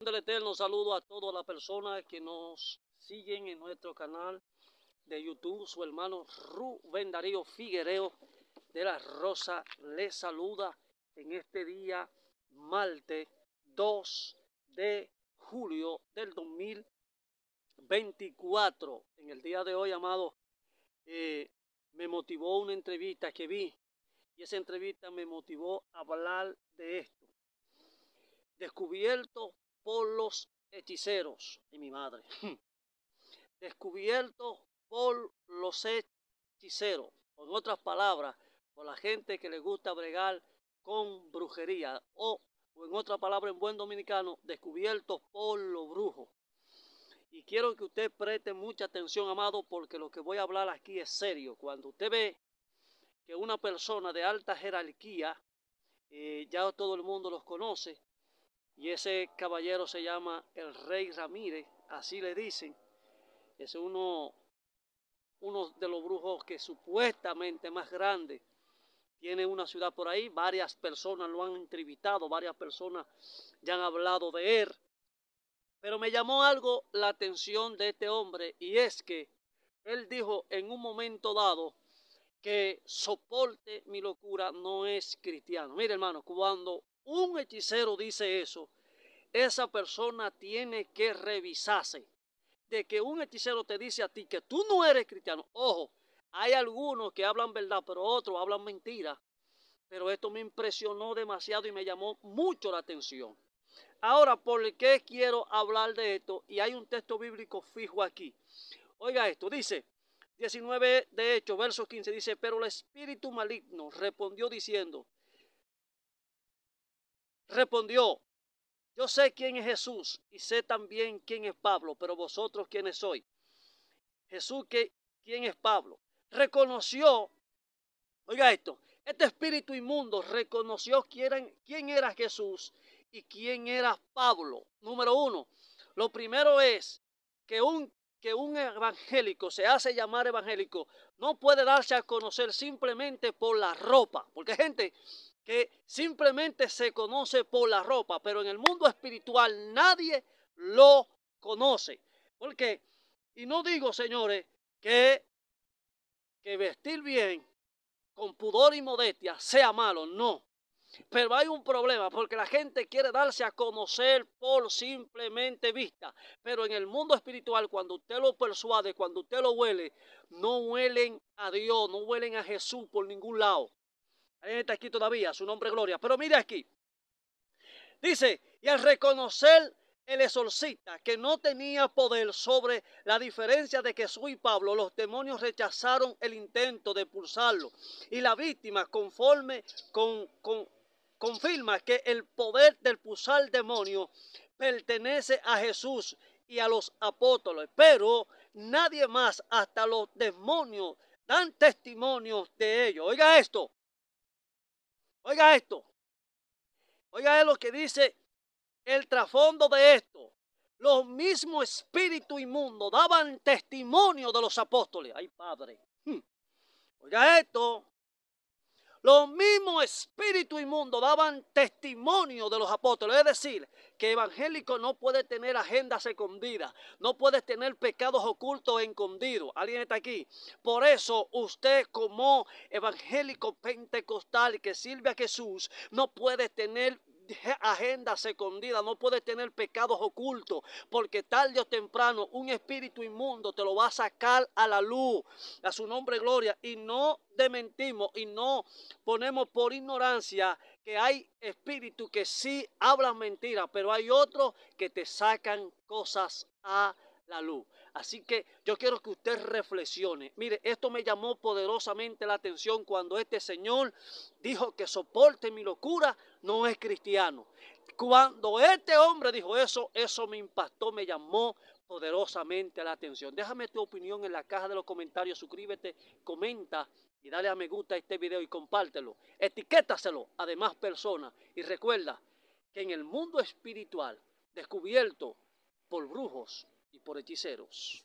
Del eterno saludo a todas las personas que nos siguen en nuestro canal de YouTube. Su hermano Rubén Darío Figuereo de la Rosa les saluda en este día, martes 2 de julio del 2024. En el día de hoy, amado, eh, me motivó una entrevista que vi y esa entrevista me motivó a hablar de esto. Descubierto por los hechiceros y mi madre. Descubierto por los hechiceros. en otras palabras, por la gente que le gusta bregar con brujería. O, en otra palabra, en buen dominicano, descubierto por los brujos. Y quiero que usted preste mucha atención, amado, porque lo que voy a hablar aquí es serio. Cuando usted ve que una persona de alta jerarquía, eh, ya todo el mundo los conoce, y ese caballero se llama el Rey Ramírez, así le dicen. Es uno, uno de los brujos que supuestamente más grande tiene una ciudad por ahí. Varias personas lo han entrevistado, varias personas ya han hablado de él. Pero me llamó algo la atención de este hombre y es que él dijo en un momento dado que soporte mi locura no es cristiano. Mire hermano, cuando un hechicero dice eso, esa persona tiene que revisarse. De que un hechicero te dice a ti que tú no eres cristiano. Ojo, hay algunos que hablan verdad, pero otros hablan mentira. Pero esto me impresionó demasiado y me llamó mucho la atención. Ahora, ¿por qué quiero hablar de esto? Y hay un texto bíblico fijo aquí. Oiga esto, dice 19 de hecho, verso 15, dice, pero el espíritu maligno respondió diciendo, respondió, yo sé quién es Jesús y sé también quién es Pablo, pero vosotros quiénes sois. Jesús, ¿quién es Pablo? Reconoció, oiga esto, este espíritu inmundo reconoció quién era Jesús y quién era Pablo. Número uno, lo primero es que un, que un evangélico se hace llamar evangélico no puede darse a conocer simplemente por la ropa, porque gente que simplemente se conoce por la ropa, pero en el mundo espiritual nadie lo conoce. Porque, y no digo, señores, que, que vestir bien con pudor y modestia sea malo, no. Pero hay un problema porque la gente quiere darse a conocer por simplemente vista. Pero en el mundo espiritual, cuando usted lo persuade, cuando usted lo huele, no huelen a Dios, no huelen a Jesús por ningún lado está aquí todavía, su nombre gloria. Pero mire aquí. Dice, y al reconocer el exorcista que no tenía poder sobre la diferencia de Jesús y Pablo, los demonios rechazaron el intento de pulsarlo Y la víctima, conforme con, confirma que el poder del pulsar demonio pertenece a Jesús y a los apóstoles, pero nadie más, hasta los demonios, dan testimonio de ello. Oiga esto, Oiga esto. Oiga lo que dice el trasfondo de esto. Los mismos espíritus inmundos daban testimonio de los apóstoles. Ay, Padre. Hmm. Oiga esto. Los mismos espíritus inmundos daban testimonio de los apóstoles. Es decir, que evangélico no puede tener agendas escondidas, no puede tener pecados ocultos e escondidos. ¿Alguien está aquí? Por eso usted como evangélico pentecostal que sirve a Jesús no puede tener Agenda secundida no puedes tener pecados ocultos, porque tarde o temprano un espíritu inmundo te lo va a sacar a la luz, a su nombre gloria, y no dementimos y no ponemos por ignorancia que hay espíritus que sí hablan mentiras, pero hay otros que te sacan cosas a la luz. Así que yo quiero que usted reflexione. Mire, esto me llamó poderosamente la atención cuando este señor dijo que soporte mi locura no es cristiano. Cuando este hombre dijo eso, eso me impactó, me llamó poderosamente la atención. Déjame tu opinión en la caja de los comentarios, suscríbete, comenta y dale a me gusta a este video y compártelo. Etiquétaselo a demás personas y recuerda que en el mundo espiritual descubierto por brujos y por hechiceros.